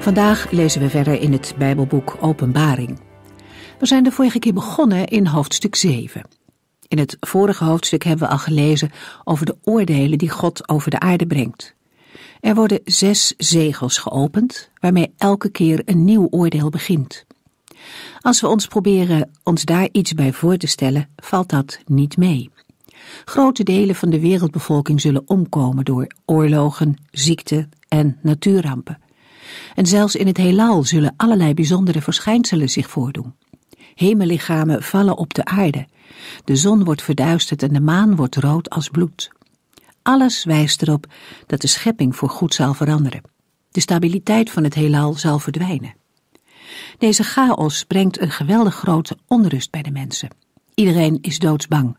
Vandaag lezen we verder in het Bijbelboek Openbaring. We zijn de vorige keer begonnen in hoofdstuk 7. In het vorige hoofdstuk hebben we al gelezen over de oordelen die God over de aarde brengt. Er worden zes zegels geopend, waarmee elke keer een nieuw oordeel begint. Als we ons proberen ons daar iets bij voor te stellen, valt dat niet mee. Grote delen van de wereldbevolking zullen omkomen door oorlogen, ziekte en natuurrampen. En zelfs in het heelal zullen allerlei bijzondere verschijnselen zich voordoen. Hemellichamen vallen op de aarde. De zon wordt verduisterd en de maan wordt rood als bloed. Alles wijst erop dat de schepping voor goed zal veranderen. De stabiliteit van het heelal zal verdwijnen. Deze chaos brengt een geweldig grote onrust bij de mensen. Iedereen is doodsbang.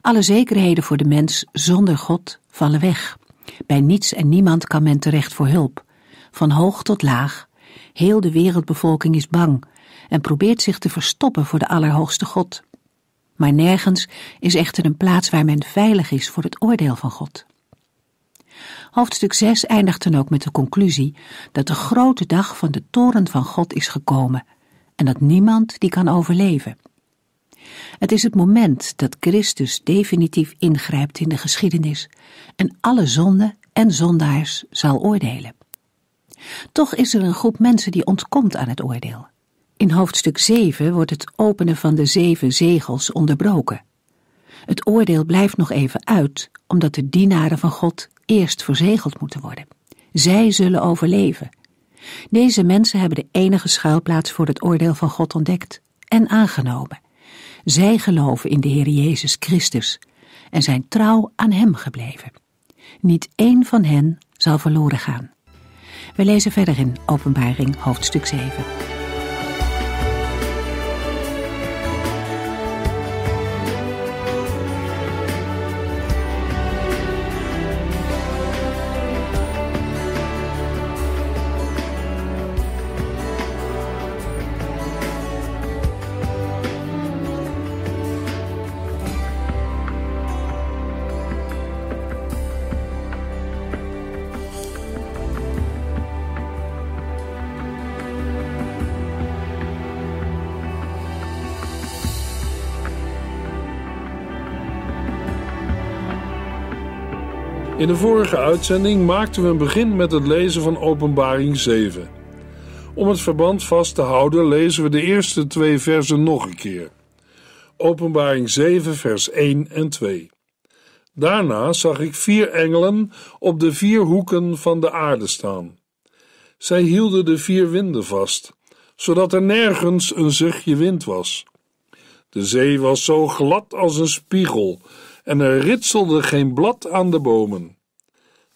Alle zekerheden voor de mens zonder God vallen weg. Bij niets en niemand kan men terecht voor hulp van hoog tot laag. Heel de wereldbevolking is bang en probeert zich te verstoppen voor de Allerhoogste God. Maar nergens is echter een plaats waar men veilig is voor het oordeel van God. Hoofdstuk 6 eindigt dan ook met de conclusie dat de grote dag van de toren van God is gekomen en dat niemand die kan overleven. Het is het moment dat Christus definitief ingrijpt in de geschiedenis en alle zonden en zondaars zal oordelen. Toch is er een groep mensen die ontkomt aan het oordeel. In hoofdstuk 7 wordt het openen van de zeven zegels onderbroken. Het oordeel blijft nog even uit, omdat de dienaren van God eerst verzegeld moeten worden. Zij zullen overleven. Deze mensen hebben de enige schuilplaats voor het oordeel van God ontdekt en aangenomen. Zij geloven in de Heer Jezus Christus en zijn trouw aan Hem gebleven. Niet één van hen zal verloren gaan. We lezen verder in Openbaring hoofdstuk 7. In de vorige uitzending maakten we een begin met het lezen van Openbaring 7. Om het verband vast te houden lezen we de eerste twee versen nog een keer. Openbaring 7, vers 1 en 2. Daarna zag ik vier engelen op de vier hoeken van de aarde staan. Zij hielden de vier winden vast, zodat er nergens een zuchtje wind was. De zee was zo glad als een spiegel en er ritselde geen blad aan de bomen.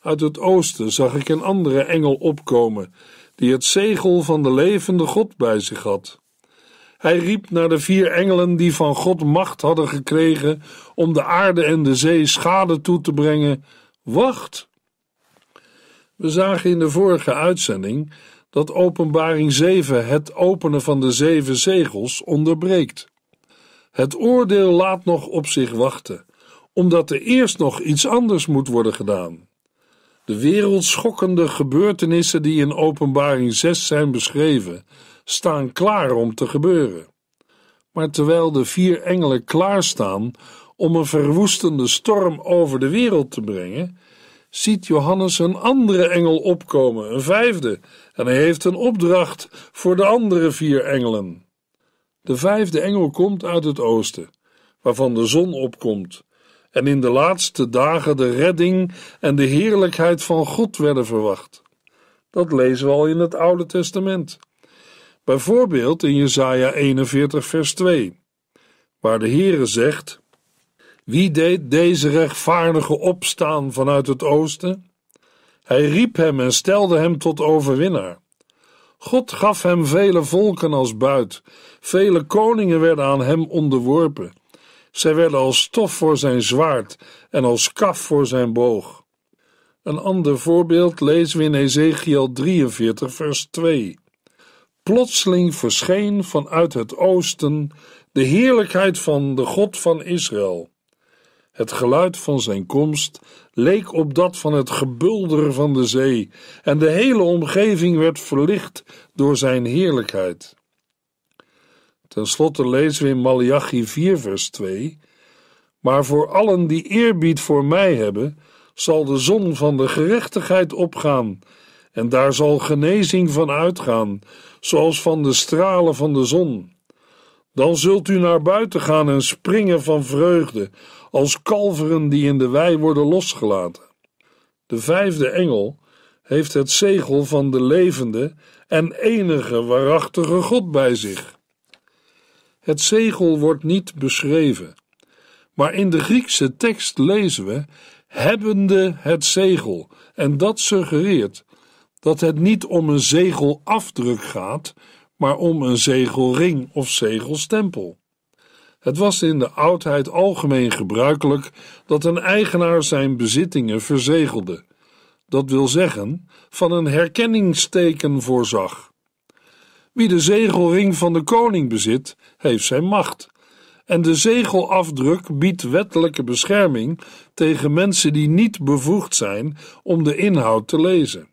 Uit het oosten zag ik een andere engel opkomen, die het zegel van de levende God bij zich had. Hij riep naar de vier engelen die van God macht hadden gekregen om de aarde en de zee schade toe te brengen: Wacht! We zagen in de vorige uitzending dat Openbaring 7 het openen van de zeven zegels onderbreekt. Het oordeel laat nog op zich wachten omdat er eerst nog iets anders moet worden gedaan. De wereldschokkende gebeurtenissen die in Openbaring 6 zijn beschreven, staan klaar om te gebeuren. Maar terwijl de vier engelen klaarstaan om een verwoestende storm over de wereld te brengen, ziet Johannes een andere engel opkomen, een vijfde, en hij heeft een opdracht voor de andere vier engelen. De vijfde engel komt uit het oosten, waarvan de zon opkomt en in de laatste dagen de redding en de heerlijkheid van God werden verwacht. Dat lezen we al in het Oude Testament. Bijvoorbeeld in Jesaja 41 vers 2, waar de Here zegt: Wie deed deze rechtvaardige opstaan vanuit het oosten? Hij riep hem en stelde hem tot overwinnaar. God gaf hem vele volken als buit, vele koningen werden aan hem onderworpen. Zij werden als stof voor zijn zwaard en als kaf voor zijn boog. Een ander voorbeeld lezen we in Ezekiel 43, vers 2. Plotseling verscheen vanuit het oosten de heerlijkheid van de God van Israël. Het geluid van zijn komst leek op dat van het gebulder van de zee, en de hele omgeving werd verlicht door zijn heerlijkheid. Ten slotte lezen we in Malachi 4, vers 2: Maar voor allen die eerbied voor mij hebben, zal de zon van de gerechtigheid opgaan, en daar zal genezing van uitgaan, zoals van de stralen van de zon. Dan zult u naar buiten gaan en springen van vreugde, als kalveren die in de wei worden losgelaten. De vijfde engel heeft het zegel van de levende en enige waarachtige God bij zich. Het zegel wordt niet beschreven. Maar in de Griekse tekst lezen we hebbende het zegel en dat suggereert dat het niet om een zegelafdruk gaat, maar om een zegelring of zegelstempel. Het was in de oudheid algemeen gebruikelijk dat een eigenaar zijn bezittingen verzegelde. Dat wil zeggen, van een herkenningsteken voorzag. Wie de zegelring van de koning bezit, heeft zijn macht. En de zegelafdruk biedt wettelijke bescherming tegen mensen die niet bevoegd zijn om de inhoud te lezen.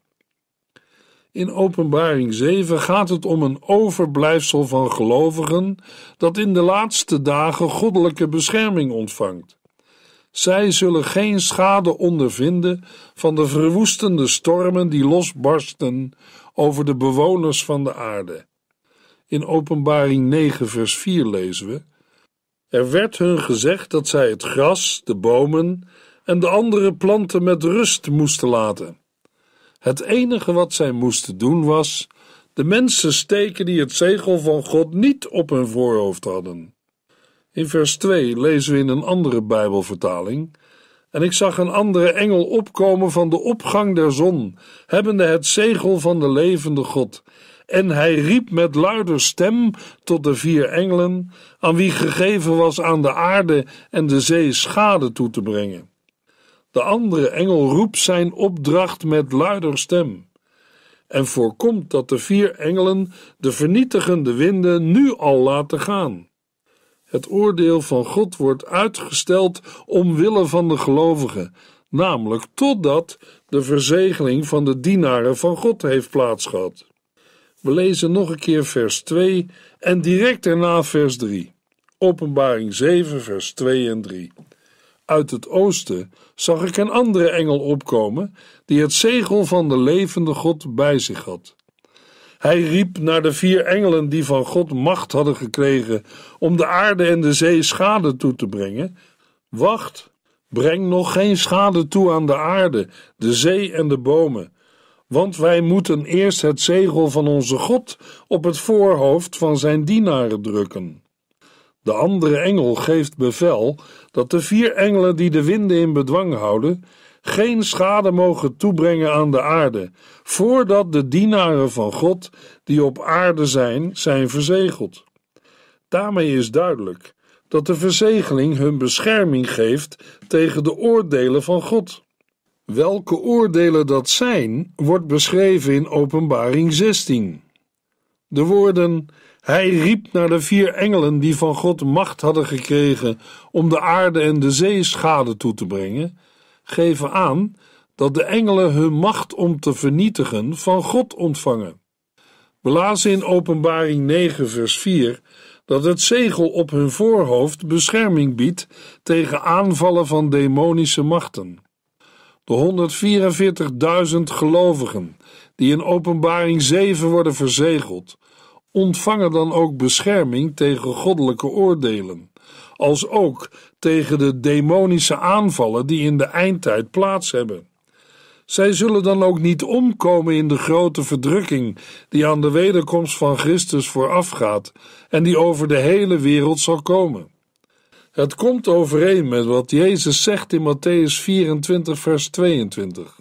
In Openbaring 7 gaat het om een overblijfsel van gelovigen dat in de laatste dagen goddelijke bescherming ontvangt. Zij zullen geen schade ondervinden van de verwoestende stormen die losbarsten over de bewoners van de aarde. In Openbaring 9, vers 4 lezen we: Er werd hun gezegd dat zij het gras, de bomen en de andere planten met rust moesten laten. Het enige wat zij moesten doen was de mensen steken die het zegel van God niet op hun voorhoofd hadden. In vers 2 lezen we in een andere Bijbelvertaling: En ik zag een andere engel opkomen van de opgang der zon, hebbende het zegel van de levende God. En hij riep met luider stem tot de vier engelen, aan wie gegeven was aan de aarde en de zee schade toe te brengen. De andere engel roept zijn opdracht met luider stem en voorkomt dat de vier engelen de vernietigende winden nu al laten gaan. Het oordeel van God wordt uitgesteld omwille van de gelovigen, namelijk totdat de verzegeling van de dienaren van God heeft plaatsgehad. We lezen nog een keer vers 2 en direct daarna vers 3. Openbaring 7, vers 2 en 3. Uit het oosten zag ik een andere engel opkomen, die het zegel van de levende God bij zich had. Hij riep naar de vier engelen die van God macht hadden gekregen om de aarde en de zee schade toe te brengen: Wacht, breng nog geen schade toe aan de aarde, de zee en de bomen want wij moeten eerst het zegel van onze God op het voorhoofd van zijn dienaren drukken. De andere engel geeft bevel dat de vier engelen die de winden in bedwang houden, geen schade mogen toebrengen aan de aarde, voordat de dienaren van God die op aarde zijn, zijn verzegeld. Daarmee is duidelijk dat de verzegeling hun bescherming geeft tegen de oordelen van God. Welke oordelen dat zijn, wordt beschreven in Openbaring 16. De woorden: Hij riep naar de vier engelen die van God macht hadden gekregen om de aarde en de zee schade toe te brengen, geven aan dat de engelen hun macht om te vernietigen van God ontvangen. We in Openbaring 9, vers 4 dat het zegel op hun voorhoofd bescherming biedt tegen aanvallen van demonische machten de 144.000 gelovigen die in Openbaring 7 worden verzegeld, ontvangen dan ook bescherming tegen goddelijke oordelen, als ook tegen de demonische aanvallen die in de eindtijd plaats hebben. Zij zullen dan ook niet omkomen in de grote verdrukking die aan de wederkomst van Christus voorafgaat en die over de hele wereld zal komen. Het komt overeen met wat Jezus zegt in Matthäus 24, vers 22.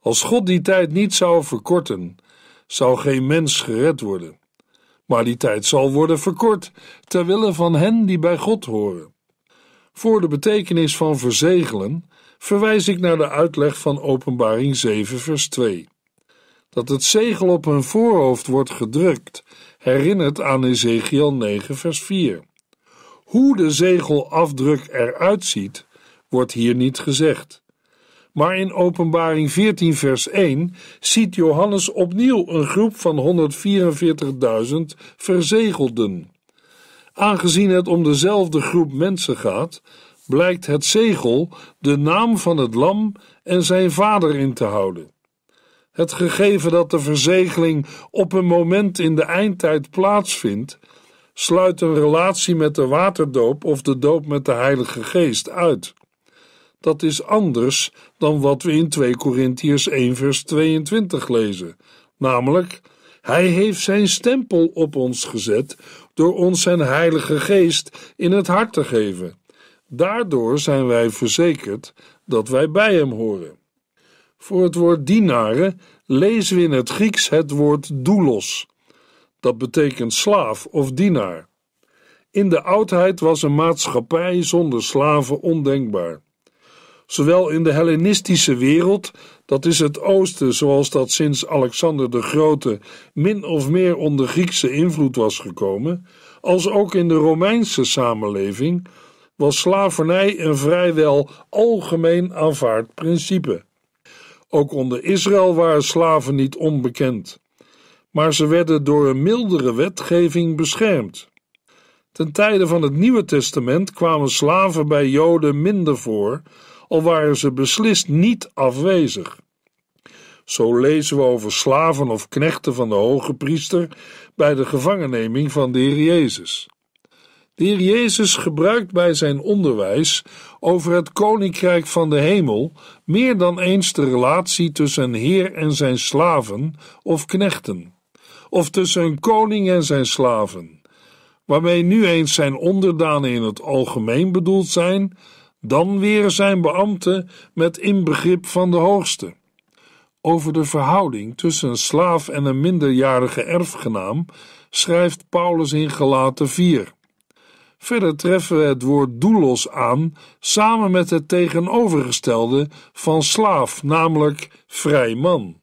Als God die tijd niet zou verkorten, zou geen mens gered worden. Maar die tijd zal worden verkort, ter wille van hen die bij God horen. Voor de betekenis van verzegelen verwijs ik naar de uitleg van Openbaring 7, vers 2. Dat het zegel op hun voorhoofd wordt gedrukt, herinnert aan Ezekiel 9, vers 4. Hoe de zegelafdruk eruit ziet, wordt hier niet gezegd. Maar in Openbaring 14, vers 1 ziet Johannes opnieuw een groep van 144.000 verzegelden. Aangezien het om dezelfde groep mensen gaat, blijkt het zegel de naam van het lam en zijn vader in te houden. Het gegeven dat de verzegeling op een moment in de eindtijd plaatsvindt, sluit een relatie met de waterdoop of de doop met de Heilige Geest uit. Dat is anders dan wat we in 2 Korintiërs 1 vers 22 lezen, namelijk hij heeft zijn stempel op ons gezet door ons zijn Heilige Geest in het hart te geven. Daardoor zijn wij verzekerd dat wij bij hem horen. Voor het woord dienaren lezen we in het Grieks het woord doulos, dat betekent slaaf of dienaar. In de oudheid was een maatschappij zonder slaven ondenkbaar. Zowel in de Hellenistische wereld, dat is het Oosten zoals dat sinds Alexander de Grote min of meer onder Griekse invloed was gekomen, als ook in de Romeinse samenleving, was slavernij een vrijwel algemeen aanvaard principe. Ook onder Israël waren slaven niet onbekend maar ze werden door een mildere wetgeving beschermd. Ten tijde van het Nieuwe Testament kwamen slaven bij Joden minder voor, al waren ze beslist niet afwezig. Zo lezen we over slaven of knechten van de hoge priester bij de gevangenneming van de Heer Jezus. De Heer Jezus gebruikt bij zijn onderwijs over het koninkrijk van de hemel meer dan eens de relatie tussen een heer en zijn slaven of knechten of tussen een koning en zijn slaven, waarmee nu eens zijn onderdanen in het algemeen bedoeld zijn, dan weer zijn beambten met inbegrip van de hoogste. Over de verhouding tussen een slaaf en een minderjarige erfgenaam schrijft Paulus in Galaten 4. Verder treffen we het woord doulos aan samen met het tegenovergestelde van slaaf, namelijk vrij man.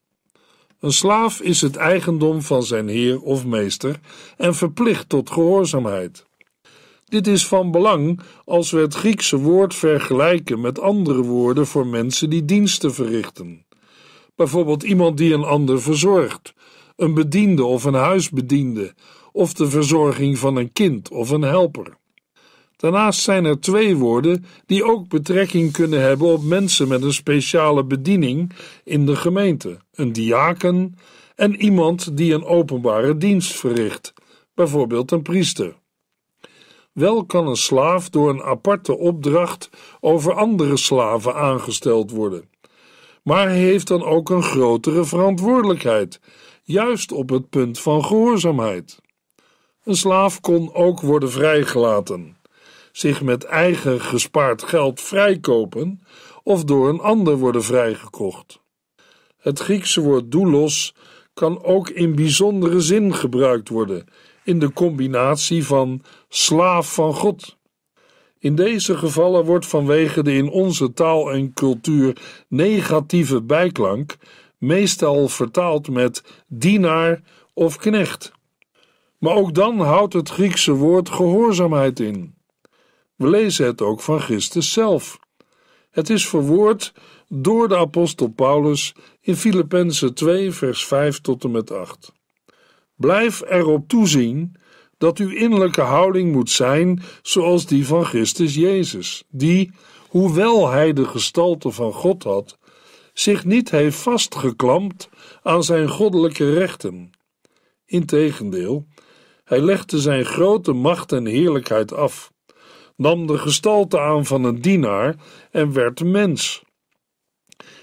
Een slaaf is het eigendom van zijn heer of meester en verplicht tot gehoorzaamheid. Dit is van belang als we het Griekse woord vergelijken met andere woorden voor mensen die diensten verrichten. Bijvoorbeeld iemand die een ander verzorgt, een bediende of een huisbediende, of de verzorging van een kind of een helper. Daarnaast zijn er twee woorden die ook betrekking kunnen hebben op mensen met een speciale bediening in de gemeente: een diaken en iemand die een openbare dienst verricht, bijvoorbeeld een priester. Wel kan een slaaf door een aparte opdracht over andere slaven aangesteld worden, maar hij heeft dan ook een grotere verantwoordelijkheid, juist op het punt van gehoorzaamheid. Een slaaf kon ook worden vrijgelaten zich met eigen gespaard geld vrijkopen of door een ander worden vrijgekocht. Het Griekse woord doulos kan ook in bijzondere zin gebruikt worden, in de combinatie van slaaf van God. In deze gevallen wordt vanwege de in onze taal en cultuur negatieve bijklank meestal vertaald met dienaar of knecht. Maar ook dan houdt het Griekse woord gehoorzaamheid in. We lezen het ook van Christus zelf. Het is verwoord door de apostel Paulus in Filippenzen 2, vers 5 tot en met 8. Blijf erop toezien dat uw innerlijke houding moet zijn zoals die van Christus Jezus, die, hoewel hij de gestalte van God had, zich niet heeft vastgeklampt aan zijn goddelijke rechten. Integendeel, hij legde zijn grote macht en heerlijkheid af nam de gestalte aan van een dienaar en werd mens.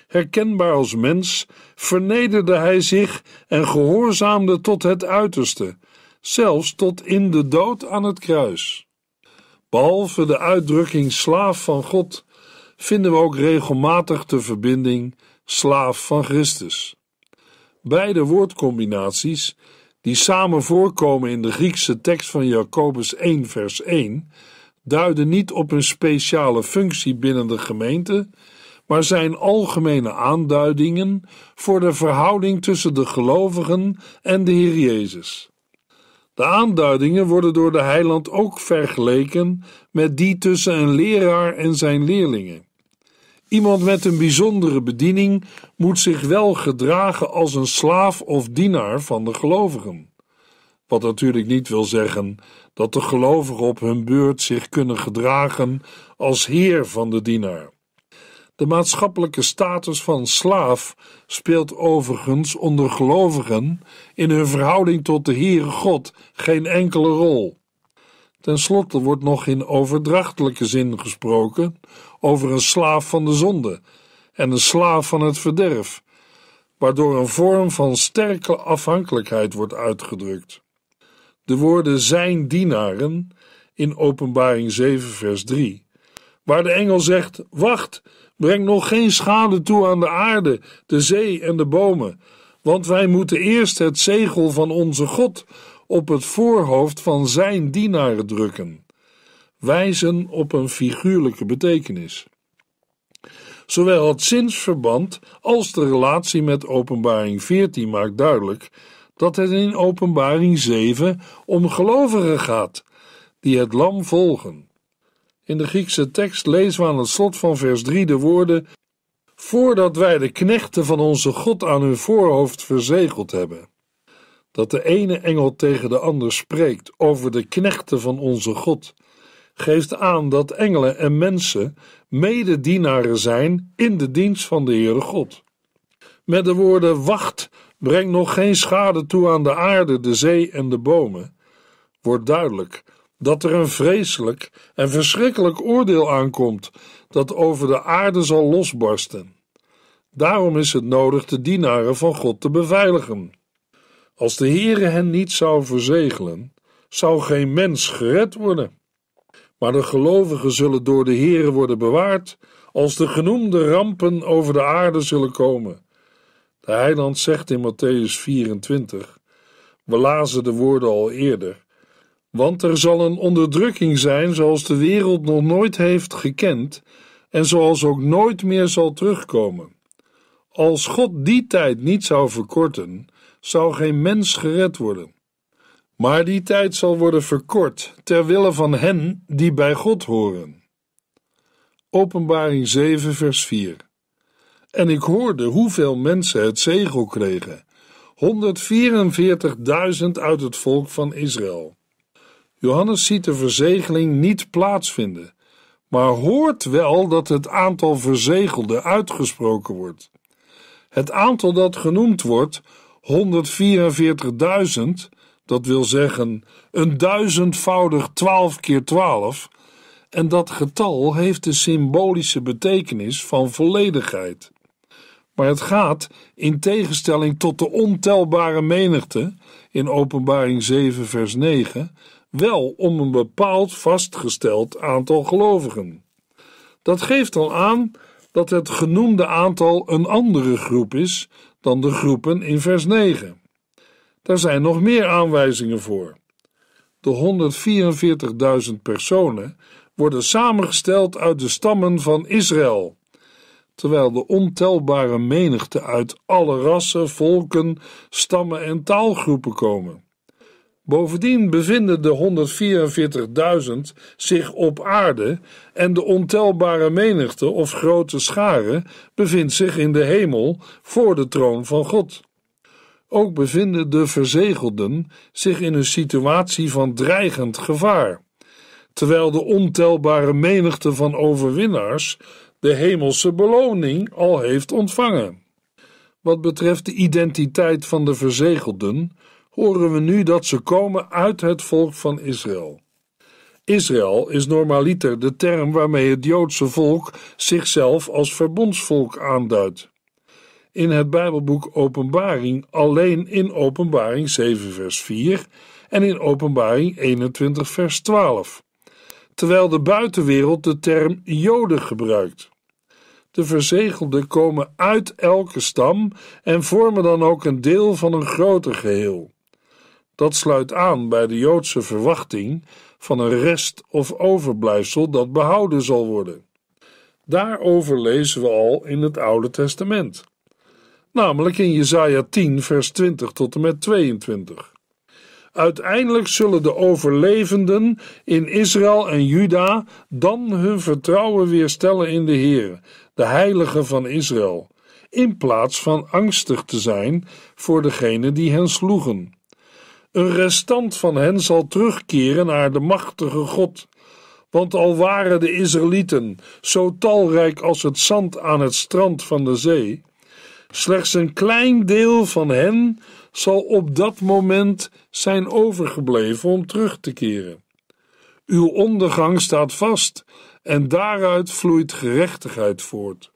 Herkenbaar als mens vernederde hij zich en gehoorzaamde tot het uiterste, zelfs tot in de dood aan het kruis. Behalve de uitdrukking slaaf van God, vinden we ook regelmatig de verbinding slaaf van Christus. Beide woordcombinaties, die samen voorkomen in de Griekse tekst van Jacobus 1, vers 1, duiden niet op een speciale functie binnen de gemeente, maar zijn algemene aanduidingen voor de verhouding tussen de gelovigen en de Heer Jezus. De aanduidingen worden door de heiland ook vergeleken met die tussen een leraar en zijn leerlingen. Iemand met een bijzondere bediening moet zich wel gedragen als een slaaf of dienaar van de gelovigen. Wat natuurlijk niet wil zeggen dat de gelovigen op hun beurt zich kunnen gedragen als heer van de dienaar. De maatschappelijke status van slaaf speelt overigens onder gelovigen in hun verhouding tot de Heere God geen enkele rol. Ten slotte wordt nog in overdrachtelijke zin gesproken over een slaaf van de zonde en een slaaf van het verderf, waardoor een vorm van sterke afhankelijkheid wordt uitgedrukt. De woorden zijn dienaren in Openbaring 7, vers 3, waar de engel zegt: Wacht, breng nog geen schade toe aan de aarde, de zee en de bomen, want wij moeten eerst het zegel van onze God op het voorhoofd van zijn dienaren drukken. Wijzen op een figuurlijke betekenis. Zowel het zinsverband als de relatie met Openbaring 14 maakt duidelijk dat het in Openbaring 7 om gelovigen gaat, die het lam volgen. In de Griekse tekst lezen we aan het slot van vers 3 de woorden: Voordat wij de knechten van onze God aan hun voorhoofd verzegeld hebben. Dat de ene engel tegen de ander spreekt over de knechten van onze God, geeft aan dat engelen en mensen mededienaren zijn in de dienst van de Heere God. Met de woorden: Wacht Breng nog geen schade toe aan de aarde, de zee en de bomen. Wordt duidelijk dat er een vreselijk en verschrikkelijk oordeel aankomt dat over de aarde zal losbarsten. Daarom is het nodig de dienaren van God te beveiligen. Als de Heere hen niet zou verzegelen, zou geen mens gered worden. Maar de gelovigen zullen door de Heere worden bewaard als de genoemde rampen over de aarde zullen komen de heiland zegt in Matthäus 24, we lazen de woorden al eerder, want er zal een onderdrukking zijn zoals de wereld nog nooit heeft gekend en zoals ook nooit meer zal terugkomen. Als God die tijd niet zou verkorten, zou geen mens gered worden. Maar die tijd zal worden verkort ter wille van hen die bij God horen. Openbaring 7, vers 4. En ik hoorde hoeveel mensen het zegel kregen: 144.000 uit het volk van Israël. Johannes ziet de verzegeling niet plaatsvinden, maar hoort wel dat het aantal verzegelden uitgesproken wordt. Het aantal dat genoemd wordt, 144.000, dat wil zeggen een duizendvoudig 12 keer 12, en dat getal heeft de symbolische betekenis van volledigheid. Maar het gaat, in tegenstelling tot de ontelbare menigte in Openbaring 7, vers 9, wel om een bepaald vastgesteld aantal gelovigen. Dat geeft al aan dat het genoemde aantal een andere groep is dan de groepen in vers 9. Daar zijn nog meer aanwijzingen voor. De 144.000 personen worden samengesteld uit de stammen van Israël terwijl de ontelbare menigte uit alle rassen, volken, stammen en taalgroepen komen. Bovendien bevinden de 144.000 zich op aarde en de ontelbare menigte of grote scharen bevindt zich in de hemel voor de troon van God. Ook bevinden de verzegelden zich in een situatie van dreigend gevaar, terwijl de ontelbare menigte van overwinnaars de hemelse beloning al heeft ontvangen. Wat betreft de identiteit van de verzegelden, horen we nu dat ze komen uit het volk van Israël. Israël is normaliter de term waarmee het Joodse volk zichzelf als verbondsvolk aanduidt. In het Bijbelboek Openbaring alleen in Openbaring 7 vers 4 en in Openbaring 21 vers 12, terwijl de buitenwereld de term Joden gebruikt. De verzegelden komen uit elke stam en vormen dan ook een deel van een groter geheel. Dat sluit aan bij de Joodse verwachting van een rest of overblijfsel dat behouden zal worden. Daarover lezen we al in het Oude Testament, namelijk in Jesaja 10, vers 20 tot en met 22. Uiteindelijk zullen de overlevenden in Israël en Juda dan hun vertrouwen weer stellen in de Heer, de Heilige van Israël, in plaats van angstig te zijn voor degenen die hen sloegen. Een restant van hen zal terugkeren naar de machtige God. Want al waren de Israëlieten zo talrijk als het zand aan het strand van de zee, slechts een klein deel van hen zal op dat moment zijn overgebleven om terug te keren. Uw ondergang staat vast en daaruit vloeit gerechtigheid voort.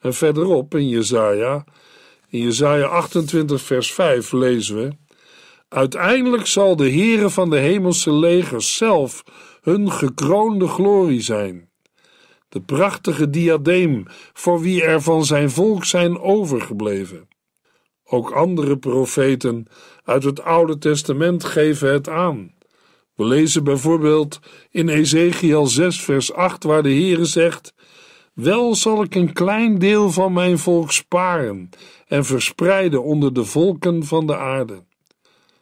En verderop in Jezaja, in Jezaja 28 vers 5 lezen we Uiteindelijk zal de Heere van de hemelse legers zelf hun gekroonde glorie zijn. De prachtige diadeem voor wie er van zijn volk zijn overgebleven. Ook andere profeten uit het Oude Testament geven het aan. We lezen bijvoorbeeld in Ezekiel 6, vers 8, waar de Heere zegt: Wel zal ik een klein deel van mijn volk sparen en verspreiden onder de volken van de aarde.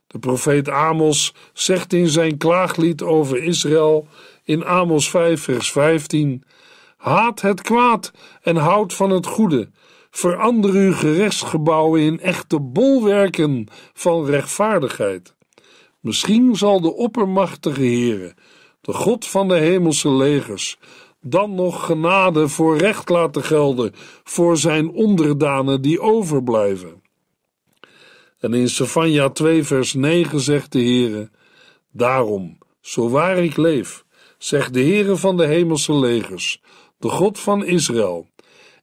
De profeet Amos zegt in zijn klaaglied over Israël in Amos 5, vers 15: Haat het kwaad en houd van het goede Verander uw gerechtsgebouwen in echte bolwerken van rechtvaardigheid. Misschien zal de oppermachtige Heere, de God van de hemelse legers, dan nog genade voor recht laten gelden voor zijn onderdanen die overblijven. En in Savanja 2 vers 9 zegt de Heere, Daarom, zo waar ik leef, zegt de Heere van de hemelse legers, de God van Israël,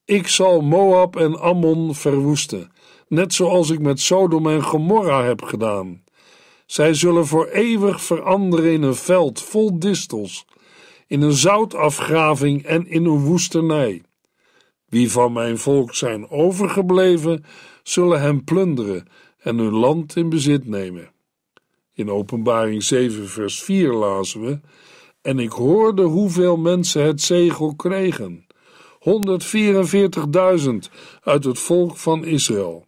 ik zal Moab en Ammon verwoesten, net zoals ik met Sodom en Gomorra heb gedaan. Zij zullen voor eeuwig veranderen in een veld vol distels, in een zoutafgraving en in een woesternij. Wie van mijn volk zijn overgebleven, zullen hem plunderen en hun land in bezit nemen. In Openbaring 7, vers 4 lazen we: En ik hoorde hoeveel mensen het zegel kregen. 144.000 uit het volk van Israël.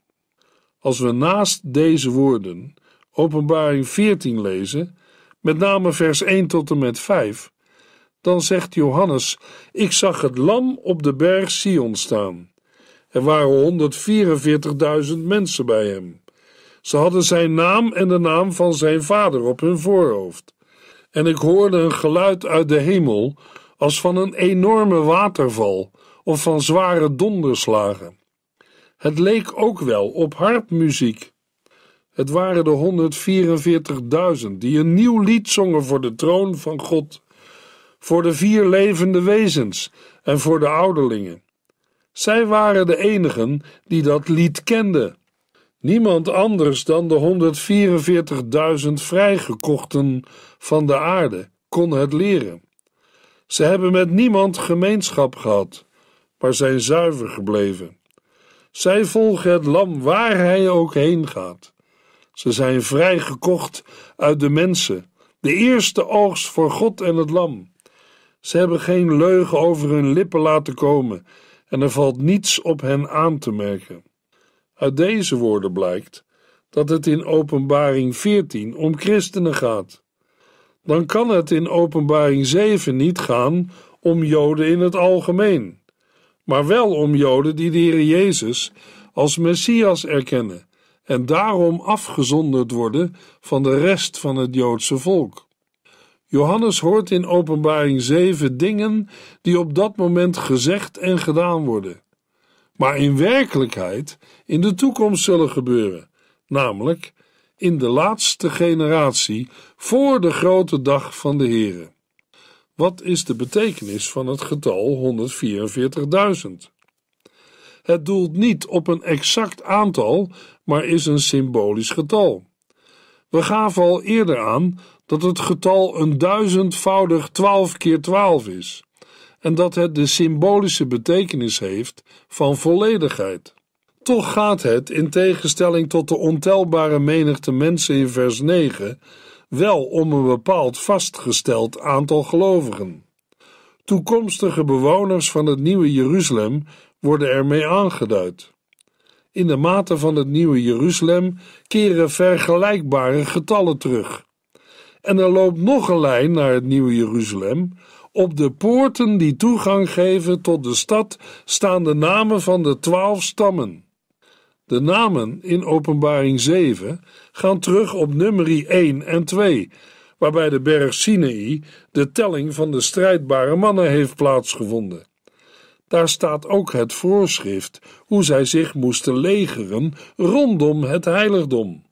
Als we naast deze woorden Openbaring 14 lezen, met name vers 1 tot en met 5, dan zegt Johannes: Ik zag het lam op de berg Sion staan. Er waren 144.000 mensen bij hem. Ze hadden zijn naam en de naam van zijn vader op hun voorhoofd. En ik hoorde een geluid uit de hemel als van een enorme waterval, of van zware donderslagen. Het leek ook wel op harpmuziek. Het waren de 144.000 die een nieuw lied zongen voor de troon van God, voor de vier levende wezens en voor de ouderlingen. Zij waren de enigen die dat lied kenden. Niemand anders dan de 144.000 vrijgekochten van de aarde kon het leren. Ze hebben met niemand gemeenschap gehad maar zijn zuiver gebleven. Zij volgen het lam waar hij ook heen gaat. Ze zijn vrijgekocht uit de mensen, de eerste oogst voor God en het lam. Ze hebben geen leugen over hun lippen laten komen en er valt niets op hen aan te merken. Uit deze woorden blijkt dat het in Openbaring 14 om christenen gaat. Dan kan het in Openbaring 7 niet gaan om Joden in het algemeen maar wel om Joden die de Heer Jezus als Messias erkennen en daarom afgezonderd worden van de rest van het Joodse volk. Johannes hoort in Openbaring 7 dingen die op dat moment gezegd en gedaan worden, maar in werkelijkheid in de toekomst zullen gebeuren, namelijk in de laatste generatie voor de grote dag van de Here. Wat is de betekenis van het getal 144.000? Het doelt niet op een exact aantal, maar is een symbolisch getal. We gaven al eerder aan dat het getal een duizendvoudig 12 keer 12 is en dat het de symbolische betekenis heeft van volledigheid. Toch gaat het, in tegenstelling tot de ontelbare menigte mensen in vers 9, wel om een bepaald vastgesteld aantal gelovigen. Toekomstige bewoners van het nieuwe Jeruzalem worden ermee aangeduid. In de mate van het nieuwe Jeruzalem keren vergelijkbare getallen terug. En er loopt nog een lijn naar het nieuwe Jeruzalem. Op de poorten die toegang geven tot de stad staan de namen van de twaalf stammen. De namen in Openbaring 7 gaan terug op nummerie 1 en 2, waarbij de berg Sinaï de telling van de strijdbare mannen heeft plaatsgevonden. Daar staat ook het voorschrift hoe zij zich moesten legeren rondom het heiligdom.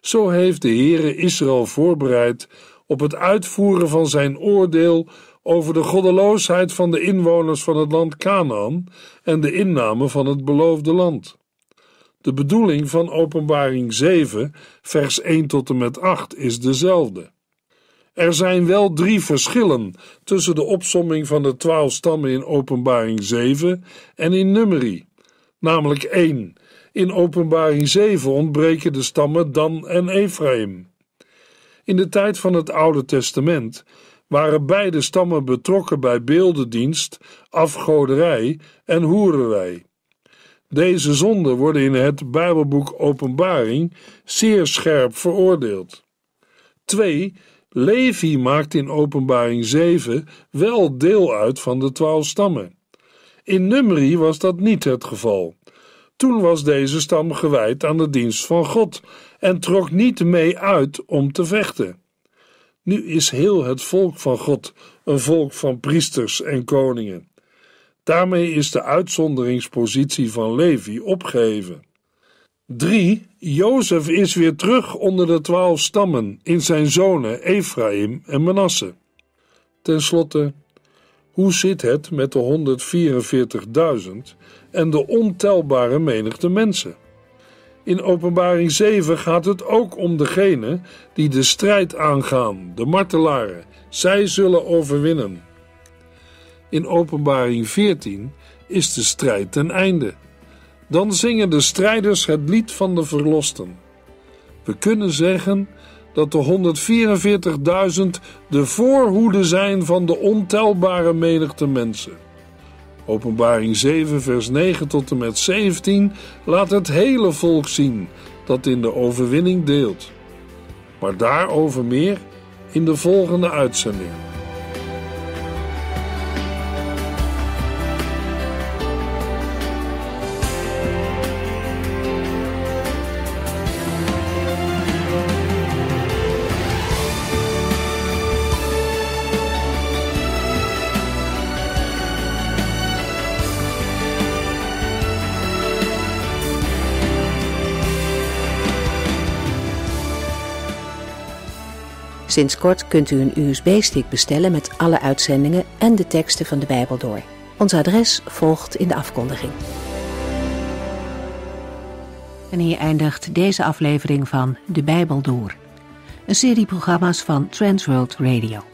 Zo heeft de Heere Israël voorbereid op het uitvoeren van zijn oordeel over de goddeloosheid van de inwoners van het land Canaan en de inname van het beloofde land. De bedoeling van Openbaring 7, vers 1 tot en met 8 is dezelfde. Er zijn wel drie verschillen tussen de opsomming van de twaalf stammen in Openbaring 7 en in Numeri. Namelijk 1. In Openbaring 7 ontbreken de stammen Dan en Ephraim. In de tijd van het Oude Testament waren beide stammen betrokken bij beeldendienst, afgoderij en hoererij. Deze zonden worden in het Bijbelboek Openbaring zeer scherp veroordeeld. 2. Levi maakt in Openbaring 7 wel deel uit van de twaalf stammen. In Numeri was dat niet het geval. Toen was deze stam gewijd aan de dienst van God en trok niet mee uit om te vechten. Nu is heel het volk van God een volk van priesters en koningen. Daarmee is de uitzonderingspositie van Levi opgeheven. 3. Jozef is weer terug onder de twaalf stammen in zijn zonen Ephraim en Manasse. Ten slotte, hoe zit het met de 144.000 en de ontelbare menigte mensen? In Openbaring 7 gaat het ook om degenen die de strijd aangaan, de martelaren. Zij zullen overwinnen in Openbaring 14 is de strijd ten einde. Dan zingen de strijders het lied van de verlosten. We kunnen zeggen dat de 144.000 de voorhoede zijn van de ontelbare menigte mensen. Openbaring 7, vers 9 tot en met 17 laat het hele volk zien dat in de overwinning deelt. Maar daarover meer in de volgende uitzending. Sinds kort kunt u een USB-stick bestellen met alle uitzendingen en de teksten van de Bijbel door. Ons adres volgt in de afkondiging. En hier eindigt deze aflevering van De Bijbel Door. Een serie programma's van Transworld Radio.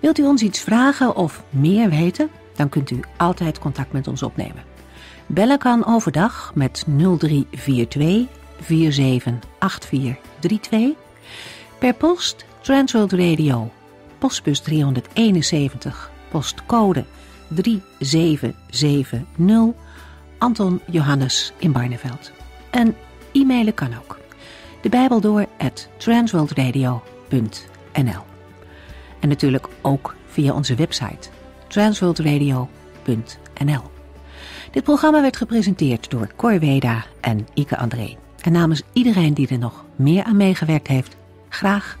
Wilt u ons iets vragen of meer weten? Dan kunt u altijd contact met ons opnemen. Bellen kan overdag met 0342 478432. Per post Transworld Radio, postbus 371, postcode 3770, Anton Johannes in Barneveld. En e-mailen kan ook. De Bijbel door at transworldradio.nl En natuurlijk ook via onze website transworldradio.nl Dit programma werd gepresenteerd door Cor Weda en Ike André. En namens iedereen die er nog meer aan meegewerkt heeft, graag